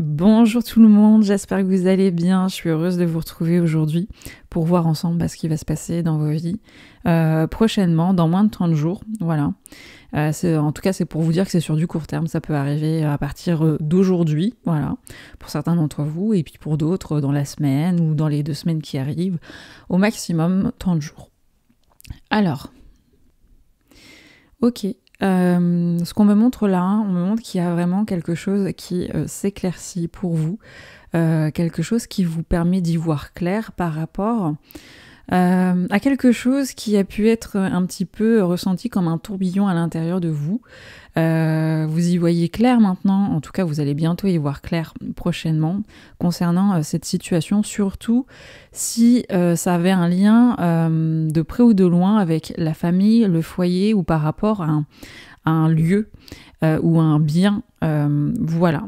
Bonjour tout le monde, j'espère que vous allez bien. Je suis heureuse de vous retrouver aujourd'hui pour voir ensemble bah, ce qui va se passer dans vos vies euh, prochainement, dans moins de 30 jours. Voilà. Euh, en tout cas, c'est pour vous dire que c'est sur du court terme. Ça peut arriver à partir euh, d'aujourd'hui, voilà, pour certains d'entre vous, et puis pour d'autres dans la semaine ou dans les deux semaines qui arrivent, au maximum 30 jours. Alors, ok, euh, ce qu'on me montre là, hein, on me montre qu'il y a vraiment quelque chose qui euh, s'éclaircit pour vous, euh, quelque chose qui vous permet d'y voir clair par rapport euh, à quelque chose qui a pu être un petit peu ressenti comme un tourbillon à l'intérieur de vous. Euh, vous y voyez clair maintenant, en tout cas vous allez bientôt y voir clair prochainement concernant euh, cette situation, surtout si ça avait un lien de près ou de loin avec la famille, le foyer ou par rapport à un, lieu ou un bien. voilà.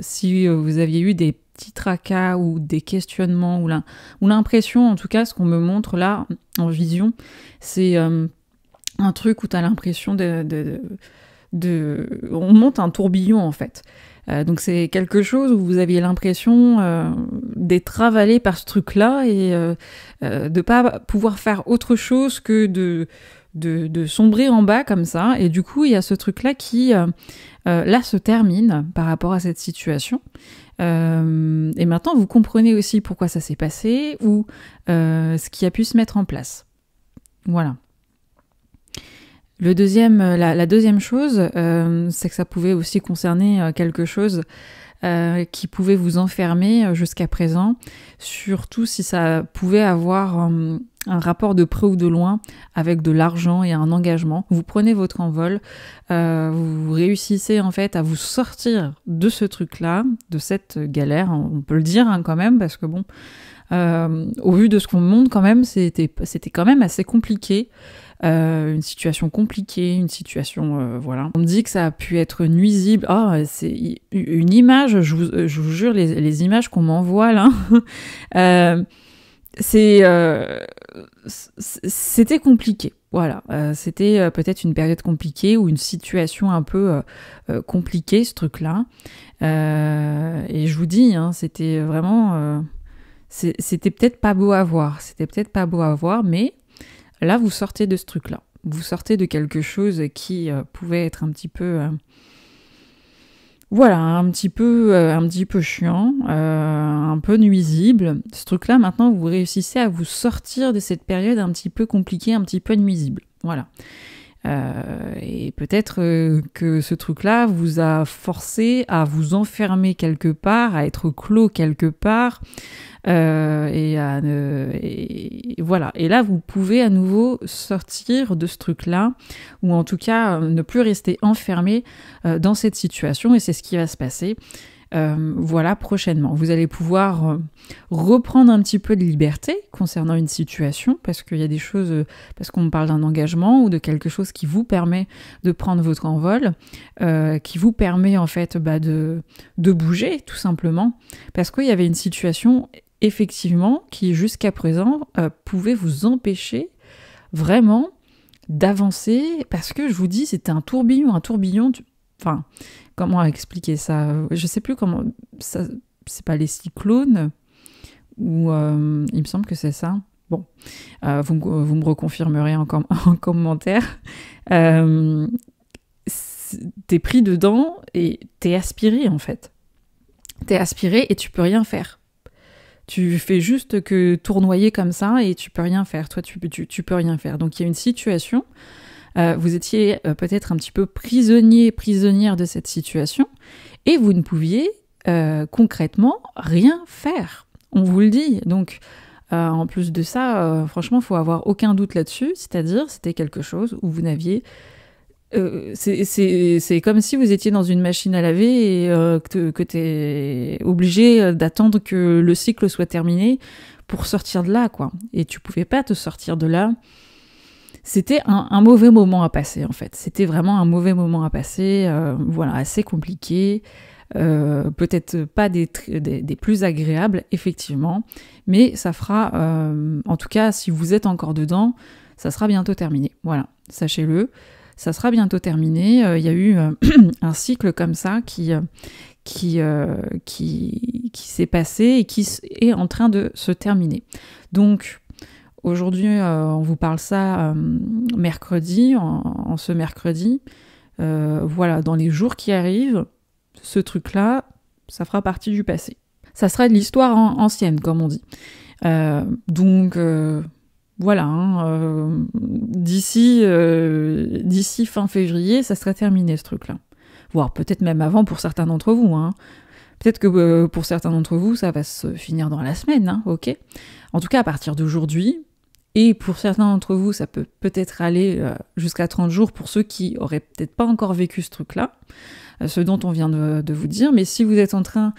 si vous aviez eu des petits tracas ou des questionnements ou l'impression, en tout cas, ce qu'on me montre là en vision, c'est euh, un truc où tu as l'impression de, On monte un tourbillon en fait. Euh, donc c'est quelque chose où vous aviez l'impression euh, d'être avalé par ce truc-là et de de pas pouvoir faire autre chose que de, de, de, sombrer en bas comme ça. Et du coup, il y a ce truc-là qui, là, se termine par rapport à cette situation. Euh, et maintenant, vous comprenez aussi pourquoi ça s'est passé ou euh, ce qui a pu se mettre en place. Voilà. Le deuxième, euh, la, deuxième chose, c'est que ça pouvait aussi concerner quelque chose qui pouvait vous enfermer jusqu'à présent, surtout si ça pouvait avoir un rapport de près ou de loin avec de l'argent et un engagement. Vous prenez votre envol, euh, vous réussissez en fait à vous sortir de ce truc-là, de cette galère, on peut le dire hein, quand même, parce que bon, euh, au vu de ce qu'on montre quand même, c'était quand même assez compliqué. Euh, une situation compliquée, une situation voilà. On me dit que ça a pu être nuisible. Ah, oh, c'est une image. Je vous, jure les, les images qu'on m'envoie là. c'est c'était compliqué. Voilà, euh, c'était euh, peut-être une période compliquée ou une situation un peu euh, compliquée, ce truc-là. et je vous dis, hein, c'était vraiment... c'était peut-être pas beau à voir, c'était peut-être pas beau à voir, mais là, vous sortez de ce truc-là. Vous sortez de quelque chose qui pouvait être un petit peu voilà, un petit peu, euh, un petit peu chiant, euh, un peu nuisible. Ce truc-là, maintenant, vous réussissez à vous sortir de cette période un petit peu compliquée, un petit peu nuisible. Voilà. Euh, et peut-être euh, que ce truc-là vous a forcé à vous enfermer quelque part, à être clos quelque part, euh, et, à ne... et voilà. Et là, vous pouvez à nouveau sortir de ce truc-là, ou en tout cas ne plus rester enfermé dans cette situation. Et c'est ce qui va se passer euh, voilà, prochainement. Vous allez pouvoir euh, reprendre un petit peu de liberté concernant une situation, parce qu'il y a des choses, euh, parce qu'on parle d'un engagement ou de quelque chose qui vous permet de prendre votre envol, qui vous permet en fait bah, de, de bouger tout simplement, parce qu'il y avait une situation effectivement qui jusqu'à présent pouvait vous empêcher vraiment d'avancer parce que je vous dis c'était un tourbillon un tourbillon enfin comment expliquer ça Je ne sais plus comment. Ça, c'est pas les cyclones ou euh, il me semble que c'est ça. Bon, euh, vous, me reconfirmerez en, en commentaire. Euh, t'es pris dedans et t'es aspiré en fait. T'es aspiré et tu peux rien faire. Tu fais juste que tournoyer comme ça et tu peux rien faire. Toi, tu, tu peux rien faire. Donc il y a une situation euh, vous étiez euh, peut-être un petit peu prisonnier, prisonnière de cette situation, et vous ne pouviez euh, concrètement rien faire. On vous le dit. Donc, en plus de ça, franchement, faut avoir aucun doute là-dessus. C'est-à-dire, c'était quelque chose où vous n'aviez c'est comme si vous étiez dans une machine à laver et que, tu es obligé d'attendre que le cycle soit terminé pour sortir de là, quoi. Et tu pouvais pas te sortir de là c'était un, mauvais moment à passer en fait. C'était vraiment un mauvais moment à passer, euh, voilà, assez compliqué. Euh, peut-être pas des, plus agréables, effectivement, mais ça fera, euh, en tout cas, si vous êtes encore dedans, ça sera bientôt terminé. Voilà, sachez-le, ça sera bientôt terminé. Il y a eu un cycle comme ça qui, qui, qui, qui s'est passé et qui est en train de se terminer. Donc, Aujourd'hui, euh, on vous parle ça euh, mercredi, en, ce mercredi. Euh, voilà, dans les jours qui arrivent, ce truc-là, ça fera partie du passé. Ça sera de l'histoire ancienne, comme on dit. donc, voilà, hein, d'ici d'ici fin février, ça sera terminé ce truc-là. Voire peut-être même avant pour certains d'entre vous. Hein. Peut-être que pour certains d'entre vous, ça va se finir dans la semaine, hein, ok En tout cas, à partir d'aujourd'hui, et pour certains d'entre vous, ça peut peut-être aller euh, jusqu'à 30 jours pour ceux qui auraient peut-être pas encore vécu ce truc-là, euh, ce dont on vient de, vous dire. Mais si vous êtes en train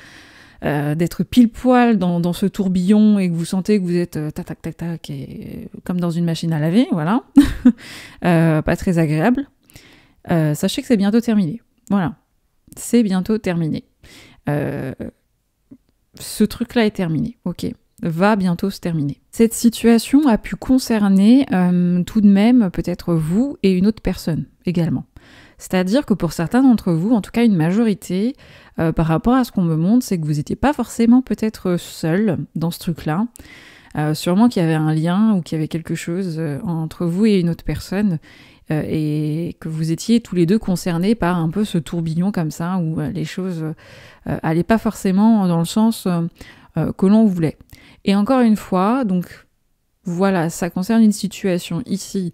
euh, d'être pile poil dans, ce tourbillon et que vous sentez que vous êtes tac tac tac et, comme dans une machine à laver, voilà, pas très agréable. sachez que c'est bientôt terminé. Voilà, c'est bientôt terminé. ce truc-là est terminé. Ok va bientôt se terminer. Cette situation a pu concerner euh, tout de même peut-être vous et une autre personne également. C'est-à-dire que pour certains d'entre vous, en tout cas une majorité, euh, par rapport à ce qu'on me montre, c'est que vous n'étiez pas forcément peut-être seul dans ce truc-là. Euh, sûrement qu'il y avait un lien ou qu'il y avait quelque chose entre vous et une autre personne et que vous étiez tous les deux concernés par un peu ce tourbillon comme ça où les choses n'allaient pas forcément dans le sens euh, que l'on voulait. Et encore une fois, donc voilà, ça concerne une situation ici,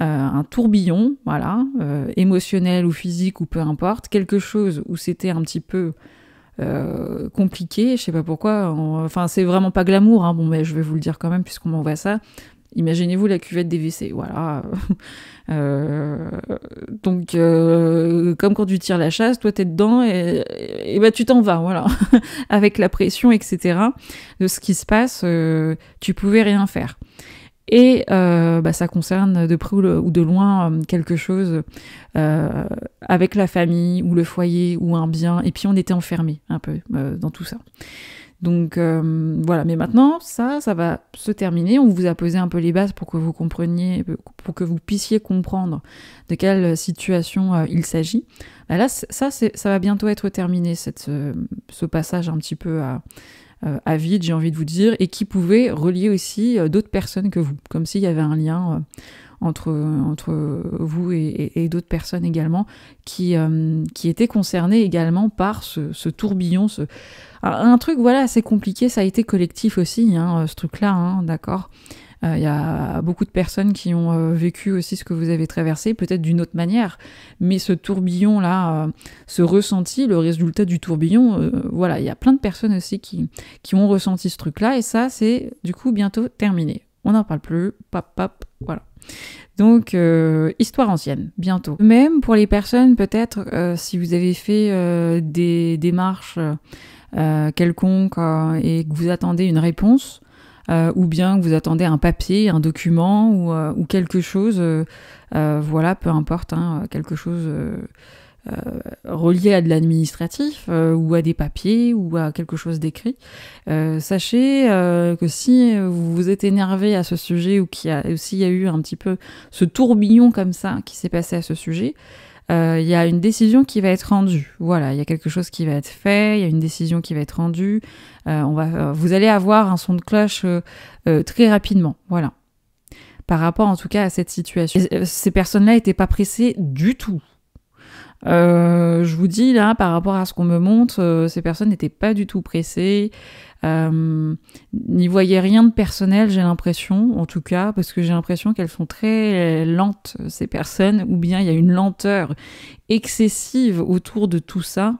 euh, un tourbillon, voilà, euh, émotionnel ou physique ou peu importe, quelque chose où c'était un petit peu compliqué, je sais pas pourquoi, enfin c'est vraiment pas glamour, hein, bon mais je vais vous le dire quand même puisqu'on m'envoie ça, Imaginez-vous la cuvette des WC, voilà. Euh, donc, euh, comme quand tu tires la chasse, toi es dedans et, et, bah, tu t'en vas, voilà. Avec la pression, etc. de ce qui se passe, euh, tu pouvais rien faire. Et bah, ça concerne de près ou de loin quelque chose avec la famille ou le foyer ou un bien. Et puis on était enfermés un peu dans tout ça. Donc euh, voilà, mais maintenant ça, ça va se terminer. On vous a posé un peu les bases pour que vous compreniez, pour que vous puissiez comprendre de quelle situation euh, il s'agit. Bah là, ça, ça va bientôt être terminé, cette, ce, passage un petit peu euh, à, vide, j'ai envie de vous dire, et qui pouvait relier aussi d'autres personnes que vous, comme s'il y avait un lien entre, entre vous et, d'autres personnes également, qui, qui étaient concernées également par ce, ce tourbillon, ce, ah, un truc, voilà, c'est compliqué, ça a été collectif aussi, hein, euh, ce truc-là, hein, d'accord il euh, y a beaucoup de personnes qui ont euh, vécu aussi ce que vous avez traversé, peut-être d'une autre manière. Mais ce tourbillon-là, ce ressenti, le résultat du tourbillon, voilà, il y a plein de personnes aussi qui, ont ressenti ce truc-là. Et ça, c'est du coup bientôt terminé. On n'en parle plus, Pop, pop, voilà. Donc, histoire ancienne, bientôt. Même pour les personnes, peut-être, si vous avez fait des démarches euh, quelconque euh, et que vous attendez une réponse, euh, ou bien que vous attendez un papier, un document ou, quelque chose, voilà, peu importe, hein, quelque chose relié à de l'administratif ou à des papiers ou à quelque chose d'écrit, sachez que si vous vous êtes énervé à ce sujet ou qu'il s'il y a eu un petit peu ce tourbillon comme ça qui s'est passé à ce sujet, euh, il y a une décision qui va être rendue. Voilà, il y a quelque chose qui va être fait, il y a une décision qui va être rendue. Euh, on va, euh, vous allez avoir un son de cloche très rapidement. Voilà. Par rapport en tout cas à cette situation. ces personnes-là n'étaient pas pressées du tout. je vous dis là, par rapport à ce qu'on me montre, ces personnes n'étaient pas du tout pressées. Euh, n'y voyez rien de personnel, j'ai l'impression, en tout cas, parce que j'ai l'impression qu'elles sont très lentes, ces personnes, ou bien il y a une lenteur excessive autour de tout ça.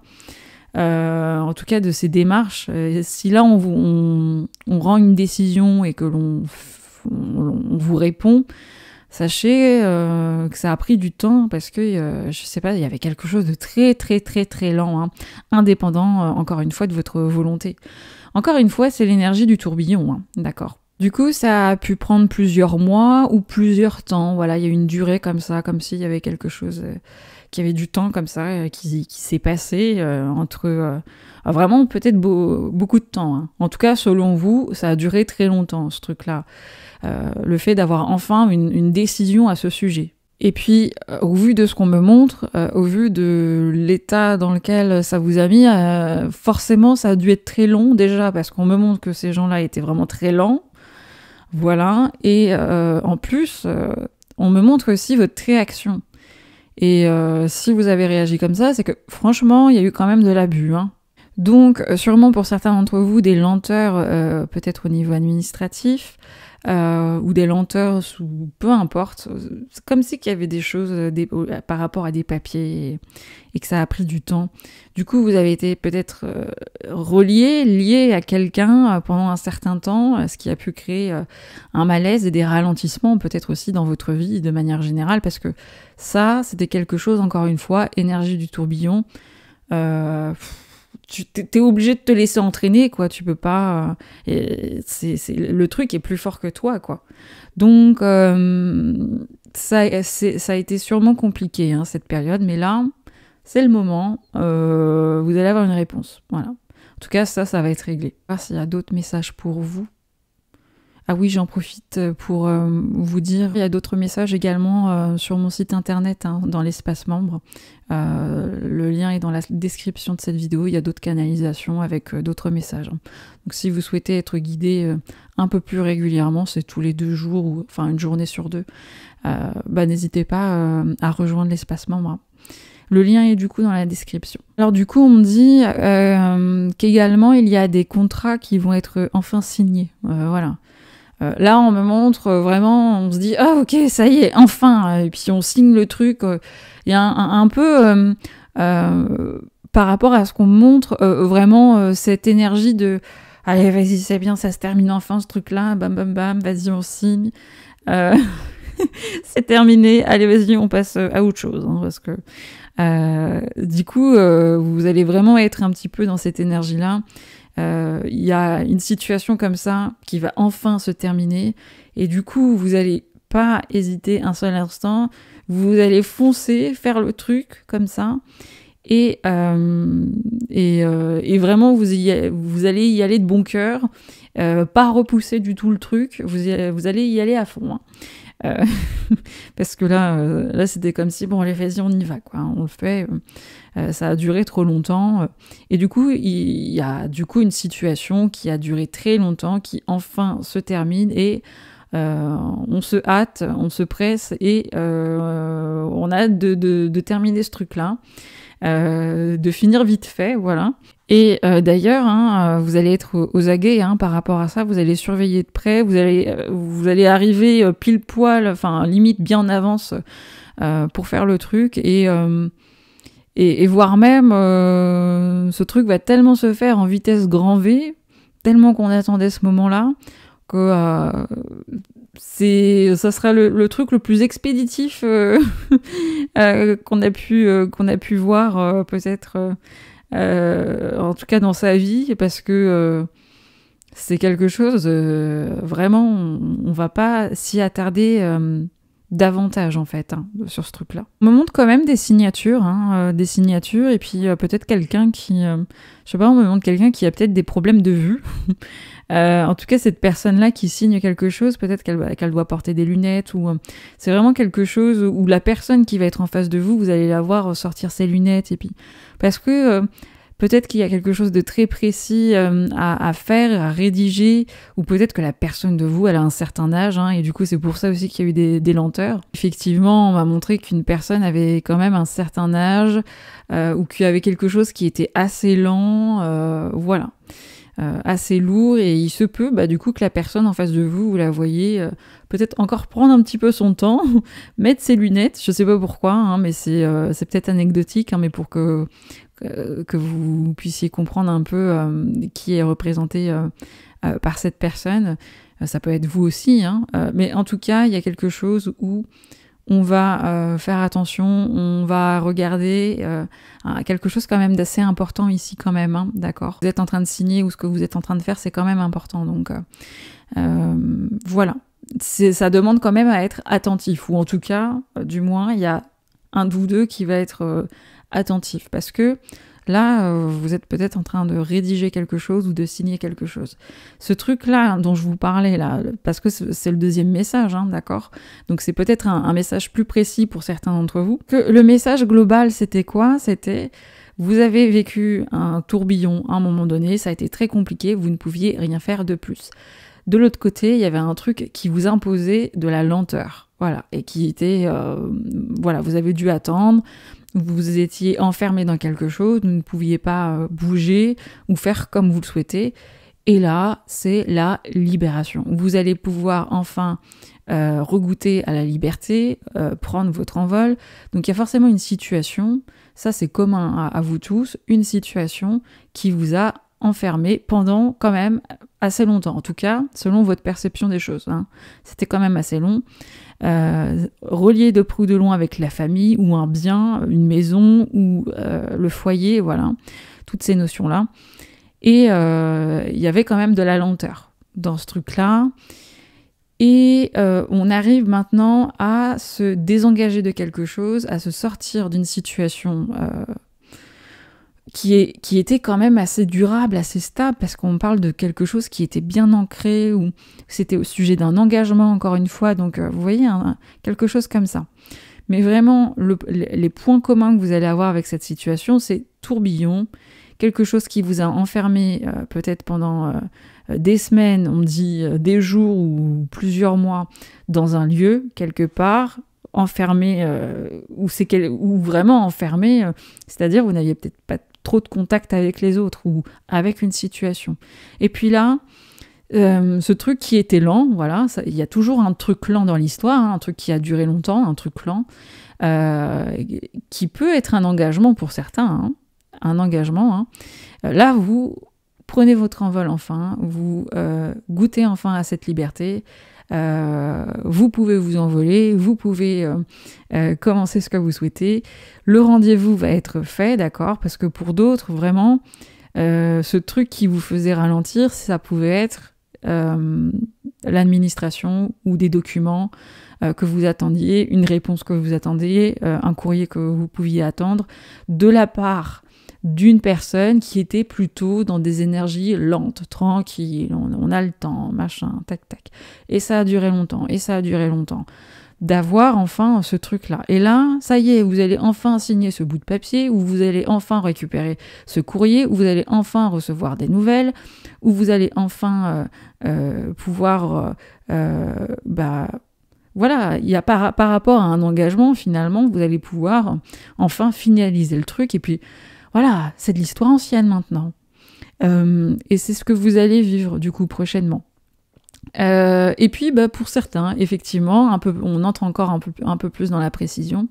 Euh, en tout cas de ces démarches. si là on, on, rend une décision et que l'on vous répond, sachez euh, que ça a pris du temps parce que je sais pas, il y avait quelque chose de très très très très lent, hein. indépendant encore une fois de votre volonté. Encore une fois, c'est l'énergie du tourbillon, hein. d'accord du coup, ça a pu prendre plusieurs mois ou plusieurs temps. Voilà, il y a une durée comme ça, comme s'il y avait quelque chose euh, qui avait du temps comme ça, euh, qui, s'est passé euh, entre vraiment peut-être beaucoup de temps. Hein. En tout cas, selon vous, ça a duré très longtemps ce truc-là. le fait d'avoir enfin une décision à ce sujet. Et puis, euh, au vu de ce qu'on me montre, euh, au vu de l'état dans lequel ça vous a mis, euh, forcément, ça a dû être très long déjà, parce qu'on me montre que ces gens-là étaient vraiment très lents. Voilà. Et en plus, on me montre aussi votre réaction. Et si vous avez réagi comme ça, c'est que franchement, il y a eu quand même de l'abus. Hein. Donc, sûrement pour certains d'entre vous, des lenteurs, peut-être au niveau administratif. Euh, ou des lenteurs, ou peu importe. comme si qu'il y avait des choses euh, euh, par rapport à des papiers et, que ça a pris du temps. Du coup, vous avez été peut-être relié, lié à quelqu'un pendant un certain temps, ce qui a pu créer un malaise et des ralentissements peut-être aussi dans votre vie de manière générale, parce que ça, c'était quelque chose, encore une fois, énergie du tourbillon tu t'es obligé de te laisser entraîner, quoi. Tu peux pas. Euh, c'est, le truc est plus fort que toi, quoi. Donc, euh, ça, ça a été sûrement compliqué, hein, cette période. Mais là, c'est le moment. Euh, vous allez avoir une réponse. Voilà. En tout cas, ça, ça va être réglé. Voir s'il y a d'autres messages pour vous. Ah oui, j'en profite euh, pour euh, vous dire, il y a d'autres messages également euh, sur mon site internet, hein, dans l'espace membre. le lien est dans la description de cette vidéo, il y a d'autres canalisations avec d'autres messages. Hein. Donc si vous souhaitez être guidé un peu plus régulièrement, c'est tous les deux jours, ou enfin une journée sur deux, bah, n'hésitez pas à rejoindre l'espace membre. Hein. Le lien est du coup dans la description. Alors du coup, on me dit qu'également il y a des contrats qui vont être enfin signés. voilà. Euh, là, on me montre euh, vraiment, on se dit ah ok, ça y est, enfin. Euh, et puis on signe le truc. Il y a un, peu par rapport à ce qu'on montre vraiment cette énergie de allez vas-y c'est bien, ça se termine enfin ce truc-là, bam bam bam, vas-y on signe. c'est terminé, allez vas-y, on passe à autre chose. Hein, parce que du coup, vous allez vraiment être un petit peu dans cette énergie-là. Euh, il y a une situation comme ça qui va enfin se terminer et du coup vous n'allez pas hésiter un seul instant, vous allez foncer, faire le truc comme ça et, euh, euh, et, vraiment vous, vous allez y aller de bon cœur, pas repousser du tout le truc, vous, vous allez y aller à fond. Hein. Euh, parce que là, euh, là c'était comme si, bon, allez, vas-y, on y va, quoi. On le fait. Euh, ça a duré trop longtemps. Et du coup, il y a du coup une situation qui a duré très longtemps, qui enfin se termine et. on se hâte, on se presse et on a hâte de, de, de terminer ce truc-là. Euh, de finir vite fait, voilà. Et euh, d'ailleurs, hein, euh, vous allez être aux aguets hein, par rapport à ça. Vous allez surveiller de près. Vous allez, vous allez arriver pile poil, enfin limite bien en avance pour faire le truc et et, et, voire même ce truc va tellement se faire en vitesse grand V, tellement qu'on attendait ce moment-là que c'est ça sera le, truc le plus expéditif euh, euh, qu'on a pu euh, qu'on a pu voir peut-être en tout cas dans sa vie parce que c'est quelque chose vraiment on, va pas s'y attarder davantage en fait hein, sur ce truc là. On me montre quand même des signatures, hein, des signatures et puis peut-être quelqu'un qui, je sais pas, on me montre quelqu'un qui a peut-être des problèmes de vue. Euh, en tout cas, cette personne-là qui signe quelque chose, peut-être qu'elle bah, doit porter des lunettes ou euh, c'est vraiment quelque chose où la personne qui va être en face de vous, vous allez la voir sortir ses lunettes et puis parce que euh, Peut-être qu'il y a quelque chose de très précis à, faire, à rédiger, ou peut-être que la personne de vous, elle a un certain âge, hein, et du coup c'est pour ça aussi qu'il y a eu des, des lenteurs. Effectivement, on m'a montré qu'une personne avait quand même un certain âge, ou qu'il y avait quelque chose qui était assez lent, voilà. Euh, assez lourd et il se peut bah, du coup que la personne en face de vous, vous la voyez euh, peut-être encore prendre un petit peu son temps, mettre ses lunettes, je sais pas pourquoi, hein, mais euh, c'est peut-être anecdotique, hein, mais pour que, que vous puissiez comprendre un peu qui est représenté par cette personne, ça peut être vous aussi, hein. mais en tout cas il y a quelque chose où on va euh, faire attention, on va regarder euh, quelque chose quand même d'assez important ici quand même, hein, d'accord Vous êtes en train de signer ou ce que vous êtes en train de faire, c'est quand même important, donc euh, voilà. Ça demande quand même à être attentif, ou en tout cas, du moins, il y a un de vous deux qui va être attentif, parce que Là, euh, vous êtes peut-être en train de rédiger quelque chose ou de signer quelque chose. Ce truc-là dont je vous parlais, là, parce que c'est le deuxième message, hein, d'accord Donc c'est peut-être un, message plus précis pour certains d'entre vous. Que le message global, c'était quoi C'était vous avez vécu un tourbillon à un moment donné, ça a été très compliqué, vous ne pouviez rien faire de plus. De l'autre côté, il y avait un truc qui vous imposait de la lenteur. Voilà, et qui était, euh, voilà, vous avez dû attendre, vous étiez enfermé dans quelque chose, vous ne pouviez pas euh, bouger ou faire comme vous le souhaitez. Et là, c'est la libération. Vous allez pouvoir enfin euh, regoûter à la liberté, euh, prendre votre envol. Donc il y a forcément une situation, ça c'est commun à vous tous, une situation qui vous a enfermé pendant quand même assez longtemps, en tout cas, selon votre perception des choses. Hein. C'était quand même assez long. Euh, relié de prou de loin avec la famille, ou un bien, une maison, ou euh, le foyer, voilà, toutes ces notions-là. Et euh, il y avait quand même de la lenteur dans ce truc-là. Et on arrive maintenant à se désengager de quelque chose, à se sortir d'une situation qui, est, qui était quand même assez durable, assez stable, parce qu'on parle de quelque chose qui était bien ancré, ou c'était au sujet d'un engagement, encore une fois, donc euh, vous voyez, hein, quelque chose comme ça. Mais vraiment, les points communs que vous allez avoir avec cette situation, c'est tourbillon, quelque chose qui vous a enfermé euh, peut-être pendant euh, des semaines, on dit des jours ou plusieurs mois, dans un lieu, quelque part, enfermé, ou, ou vraiment enfermé, c'est-à-dire vous n'aviez peut-être pas trop de contact avec les autres ou avec une situation. Et puis là, euh, ce truc qui était lent, voilà, il y a toujours un truc lent dans l'histoire, hein, un truc qui a duré longtemps, un truc lent, euh, qui peut être un engagement pour certains, hein, un engagement. Hein. Euh, là, vous prenez votre envol enfin, vous goûtez enfin à cette liberté, euh, vous pouvez vous envoler, vous pouvez euh, euh, commencer ce que vous souhaitez. Le rendez-vous va être fait, d'accord Parce que pour d'autres, vraiment, ce truc qui vous faisait ralentir, ça pouvait être l'administration ou des documents que vous attendiez, une réponse que vous attendiez, un courrier que vous pouviez attendre de la part d'une personne qui était plutôt dans des énergies lentes, tranquilles, on, a le temps, machin, tac, tac. Et ça a duré longtemps, et ça a duré longtemps. D'avoir enfin ce truc-là. Et là, ça y est, vous allez enfin signer ce bout de papier, ou vous allez enfin récupérer ce courrier, ou vous allez enfin recevoir des nouvelles, ou vous allez enfin euh, euh, pouvoir... Euh, bah, voilà, il y a par rapport à un engagement, finalement, vous allez pouvoir enfin finaliser le truc, et puis voilà, c'est de l'histoire ancienne maintenant. Euh, et c'est ce que vous allez vivre du coup prochainement. Euh, et puis, bah, pour certains, effectivement, un peu, on entre encore un peu, un peu plus dans la précision.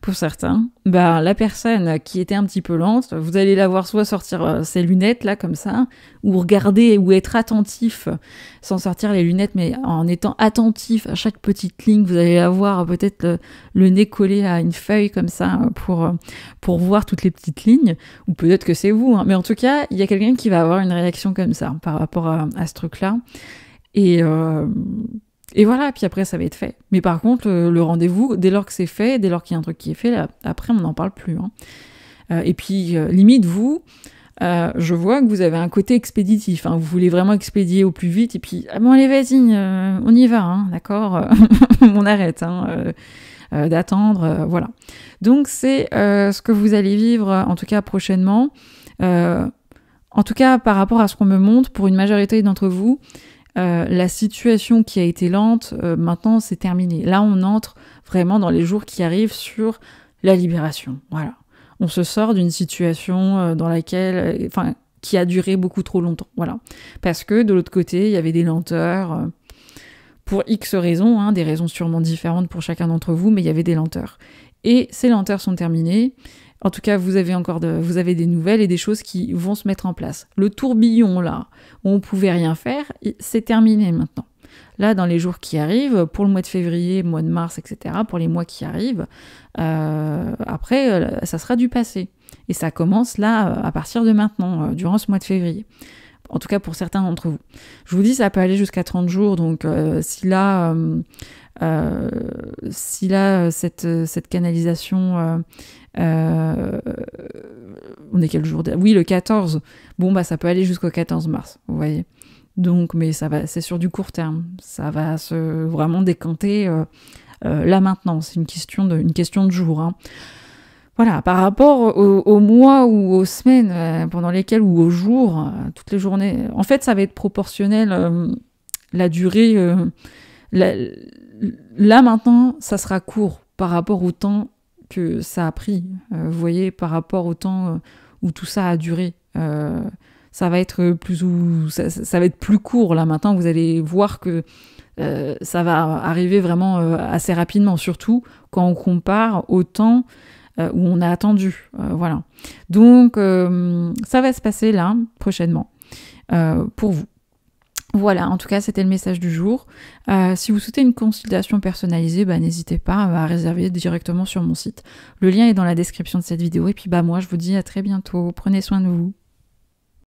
Pour certains, bah, la personne qui était un petit peu lente, vous allez la voir soit sortir euh, ses lunettes là comme ça, ou regarder ou être attentif sans sortir les lunettes, mais en étant attentif à chaque petite ligne, vous allez avoir euh, peut-être le, nez collé à une feuille comme ça pour pour voir toutes les petites lignes, ou peut-être que c'est vous. Hein. Mais en tout cas, il y a quelqu'un qui va avoir une réaction comme ça par rapport à ce truc-là. Euh, et, voilà, puis après, ça va être fait. Mais par contre, le rendez-vous, dès lors que c'est fait, dès lors qu'il y a un truc qui est fait, là, après, on n'en parle plus. Hein. Euh, et puis, euh, limite, vous, je vois que vous avez un côté expéditif. Hein. vous voulez vraiment expédier au plus vite. Et puis, ah allez, vas-y, on y va, hein, d'accord On arrête d'attendre. voilà. Donc, c'est ce que vous allez vivre, en tout cas prochainement. en tout cas, par rapport à ce qu'on me montre, pour une majorité d'entre vous, euh, la situation qui a été lente, euh, maintenant c'est terminé. Là, on entre vraiment dans les jours qui arrivent sur la libération. Voilà. On se sort d'une situation euh, dans laquelle, enfin, qui a duré beaucoup trop longtemps. Voilà. Parce que de l'autre côté, il y avait des lenteurs. Pour X raisons, hein, des raisons sûrement différentes pour chacun d'entre vous, mais il y avait des lenteurs. Et ces lenteurs sont terminées. En tout cas, vous avez encore vous avez des nouvelles et des choses qui vont se mettre en place. Le tourbillon là, où on pouvait rien faire, c'est terminé maintenant. Là, dans les jours qui arrivent, pour le mois de février, mois de mars, etc., pour les mois qui arrivent, euh, après, euh, ça sera du passé. Et ça commence là, euh, à partir de maintenant, durant ce mois de février en tout cas pour certains d'entre vous. Je vous dis, ça peut aller jusqu'à 30 jours, donc euh, si là, euh, euh, si là cette, cette canalisation, on est quel jour Oui, le 14, bon, bah ça peut aller jusqu'au 14 mars, vous voyez. Donc, mais ça va, c'est sur du court terme, ça va se vraiment décanter là maintenant, c'est une question de, une question de jour. Hein. Voilà, par rapport aux, mois ou aux semaines euh, pendant lesquelles ou aux jours, euh, toutes les journées. En fait, ça va être proportionnel euh, la durée. là maintenant, ça sera court par rapport au temps que ça a pris. vous voyez, par rapport au temps où tout ça a duré. ça va être plus ou ça, va être plus court là maintenant. Vous allez voir que ça va arriver vraiment assez rapidement, surtout quand on compare au temps euh, où on a attendu. Euh, voilà. Donc, euh, ça va se passer là, prochainement, pour vous. Voilà, en tout cas, c'était le message du jour. si vous souhaitez une consultation personnalisée, bah, n'hésitez pas à réserver directement sur mon site. Le lien est dans la description de cette vidéo. Et puis, bah, moi, je vous dis à très bientôt. Prenez soin de vous.